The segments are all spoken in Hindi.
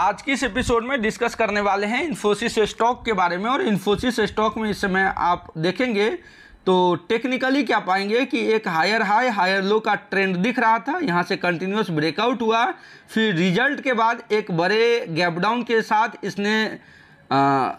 आज की इस एपिसोड में डिस्कस करने वाले हैं इन्फोसिस स्टॉक के बारे में और इन्फोसिस स्टॉक में इस समय आप देखेंगे तो टेक्निकली क्या पाएंगे कि एक हायर हाई हायर लो का ट्रेंड दिख रहा था यहाँ से कंटिन्यूस ब्रेकआउट हुआ फिर रिजल्ट के बाद एक बड़े गैप डाउन के साथ इसने आ,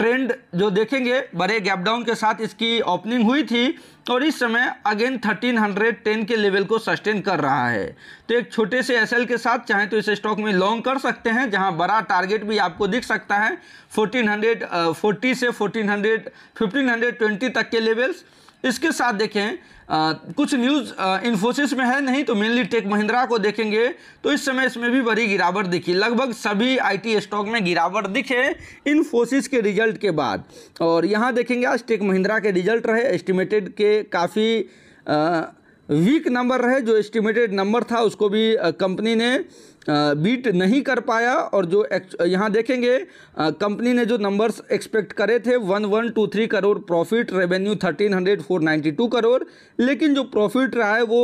ट्रेंड जो देखेंगे बड़े गैप डाउन के साथ इसकी ओपनिंग हुई थी और इस समय अगेन 1310 के लेवल को सस्टेन कर रहा है तो एक छोटे से एसएल के साथ चाहे तो इस स्टॉक में लॉन्ग कर सकते हैं जहां बड़ा टारगेट भी आपको दिख सकता है 1440 से 1400 1520 तक के लेवल्स इसके साथ देखें आ, कुछ न्यूज़ इन्फोसिस में है नहीं तो मेनली टेक महिंद्रा को देखेंगे तो इस समय इसमें भी बड़ी गिरावट दिखी लगभग सभी आईटी स्टॉक में गिरावट दिखे इन्फोसिस के रिजल्ट के बाद और यहाँ देखेंगे आज टेक महिंद्रा के रिजल्ट रहे एस्टिमेटेड के काफ़ी वीक नंबर रहे जो एस्टिमेटेड नंबर था उसको भी कंपनी ने बीट नहीं कर पाया और जो यहाँ देखेंगे कंपनी ने जो नंबर्स एक्सपेक्ट करे थे one one two three crore profit revenue thirteen hundred four ninety two crore लेकिन जो प्रॉफिट रहा है वो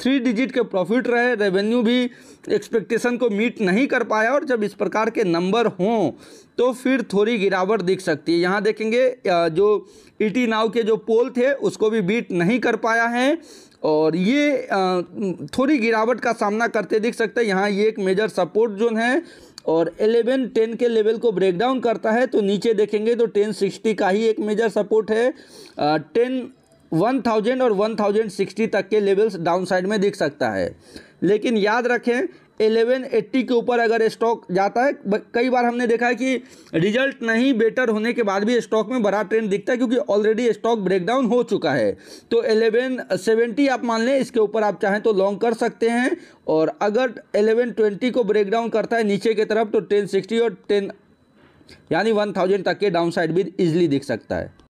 थ्री डिजिट के प्रॉफिट रहे रेवेन्यू भी एक्सपेक्टेशन को मीट नहीं कर पाया और जब इस प्रकार के नंबर हों तो फिर थोड़ी गिरावट दिख सकती है यहाँ देखेंगे जो ई e नाव के जो पोल थे उसको भी बीट नहीं कर पाया है और ये थोड़ी गिरावट का सामना करते दिख सकते हैं यहाँ ये एक मेजर सपोर्ट जोन है और 11 10 के लेवल को ब्रेक डाउन करता है तो नीचे देखेंगे तो 1060 का ही एक मेजर सपोर्ट है टेन 1000 और 1060 तक के लेवल्स डाउन साइड में दिख सकता है लेकिन याद रखें 1180 के ऊपर अगर स्टॉक जाता है कई बार हमने देखा है कि रिजल्ट नहीं बेटर होने के बाद भी स्टॉक में बड़ा ट्रेंड दिखता है क्योंकि ऑलरेडी स्टॉक ब्रेकडाउन हो चुका है तो 1170 आप मान लें इसके ऊपर आप चाहें तो लॉन्ग कर सकते हैं और अगर 1120 को ब्रेकडाउन करता है नीचे की तरफ तो 1060 और टेन यानी वन तक के डाउन साइड भी ईजिली दिख सकता है